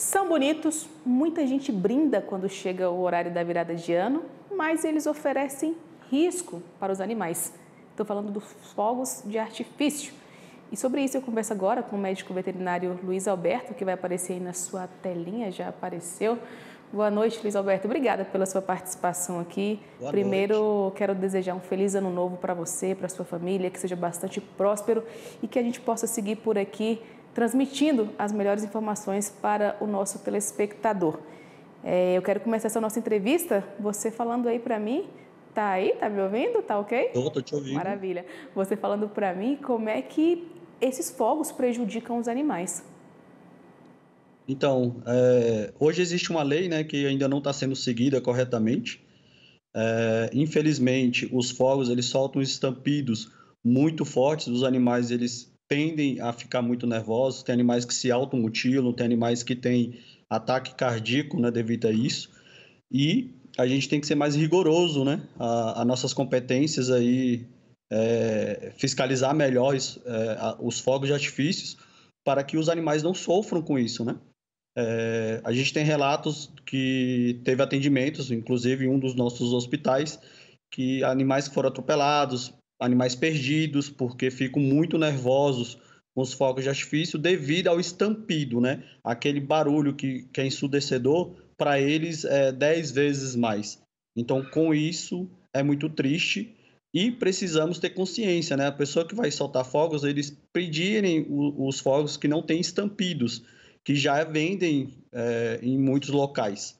São bonitos, muita gente brinda quando chega o horário da virada de ano, mas eles oferecem risco para os animais. Estou falando dos fogos de artifício. E sobre isso eu converso agora com o médico veterinário Luiz Alberto, que vai aparecer aí na sua telinha, já apareceu. Boa noite, Luiz Alberto. Obrigada pela sua participação aqui. Boa Primeiro, noite. quero desejar um feliz ano novo para você, para sua família, que seja bastante próspero e que a gente possa seguir por aqui transmitindo as melhores informações para o nosso telespectador. É, eu quero começar essa nossa entrevista, você falando aí para mim, tá aí, tá me ouvindo, tá ok? Tô, tô te ouvindo. Maravilha. Você falando para mim como é que esses fogos prejudicam os animais. Então, é, hoje existe uma lei né, que ainda não está sendo seguida corretamente. É, infelizmente, os fogos eles soltam estampidos muito fortes, os animais eles tendem a ficar muito nervosos, tem animais que se automutilam, tem animais que têm ataque cardíaco né, devido a isso. E a gente tem que ser mais rigoroso, né? As nossas competências aí, é, fiscalizar melhor isso, é, a, os fogos de artifícios para que os animais não sofram com isso, né? É, a gente tem relatos que teve atendimentos, inclusive em um dos nossos hospitais, que animais que foram atropelados, animais perdidos, porque ficam muito nervosos com os fogos de artifício devido ao estampido, né? Aquele barulho que, que é ensurdecedor, para eles é 10 vezes mais. Então, com isso, é muito triste e precisamos ter consciência, né? A pessoa que vai soltar fogos, eles pedirem os fogos que não têm estampidos, que já vendem é, em muitos locais.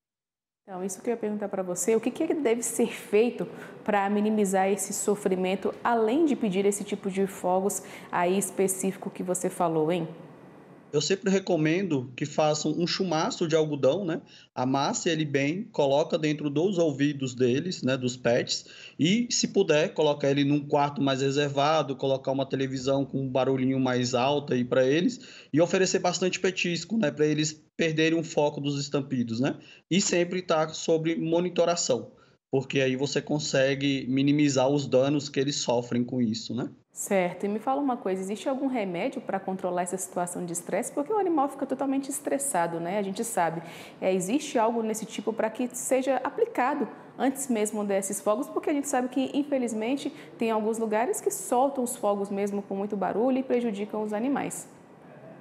Então, isso que eu ia perguntar para você, o que, que deve ser feito para minimizar esse sofrimento, além de pedir esse tipo de fogos aí específico que você falou, hein? eu sempre recomendo que façam um chumaço de algodão, né? Amasse ele bem, coloca dentro dos ouvidos deles, né, dos pets, e se puder, coloca ele num quarto mais reservado, colocar uma televisão com um barulhinho mais alto aí para eles e oferecer bastante petisco, né, para eles perderem o foco dos estampidos, né? E sempre tá sobre monitoração, porque aí você consegue minimizar os danos que eles sofrem com isso, né? Certo. E me fala uma coisa, existe algum remédio para controlar essa situação de estresse? Porque o animal fica totalmente estressado, né? A gente sabe. É, existe algo nesse tipo para que seja aplicado antes mesmo desses fogos? Porque a gente sabe que, infelizmente, tem alguns lugares que soltam os fogos mesmo com muito barulho e prejudicam os animais.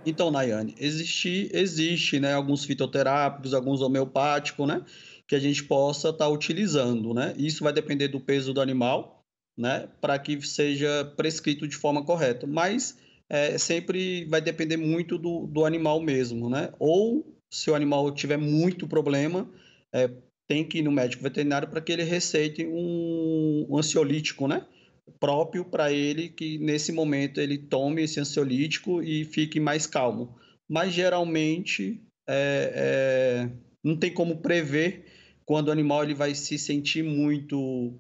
Então, Nayane, existe, existe né, alguns fitoterápicos, alguns homeopáticos, né? Que a gente possa estar tá utilizando, né? Isso vai depender do peso do animal, né, para que seja prescrito de forma correta. Mas é, sempre vai depender muito do, do animal mesmo, né? Ou se o animal tiver muito problema, é, tem que ir no médico veterinário para que ele receite um, um ansiolítico, né? Próprio para ele, que nesse momento ele tome esse ansiolítico e fique mais calmo. Mas geralmente é, é, não tem como prever quando o animal ele vai se sentir muito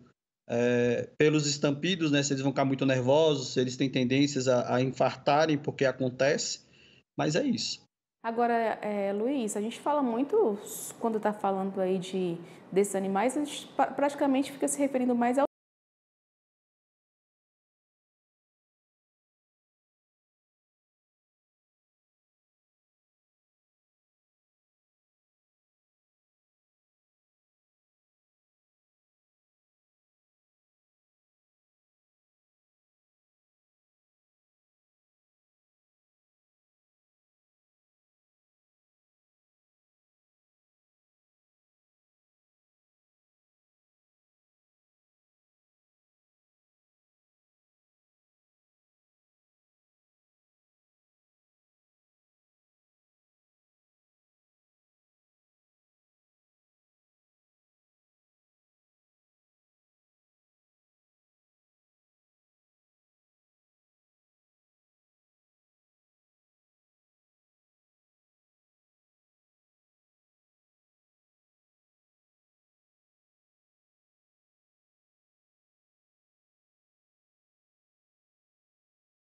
é, pelos estampidos, né, se eles vão ficar muito nervosos, se eles têm tendências a, a infartarem, porque acontece, mas é isso. Agora, é, Luiz, a gente fala muito, quando está falando aí de, desses animais, a gente praticamente fica se referindo mais ao